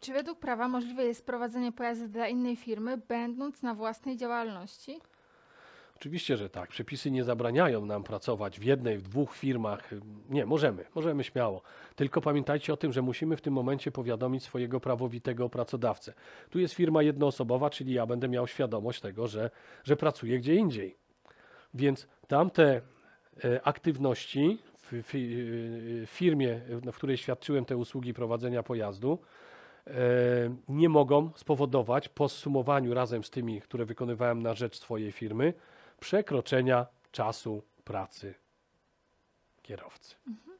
Czy według prawa możliwe jest prowadzenie pojazdu dla innej firmy, będąc na własnej działalności? Oczywiście, że tak. Przepisy nie zabraniają nam pracować w jednej, w dwóch firmach. Nie, możemy, możemy śmiało. Tylko pamiętajcie o tym, że musimy w tym momencie powiadomić swojego prawowitego pracodawcę. Tu jest firma jednoosobowa, czyli ja będę miał świadomość tego, że, że pracuję gdzie indziej. Więc tamte e, aktywności w e, firmie, w której świadczyłem te usługi prowadzenia pojazdu, E, nie mogą spowodować po zsumowaniu razem z tymi, które wykonywałem na rzecz swojej firmy, przekroczenia czasu pracy kierowcy. Mhm.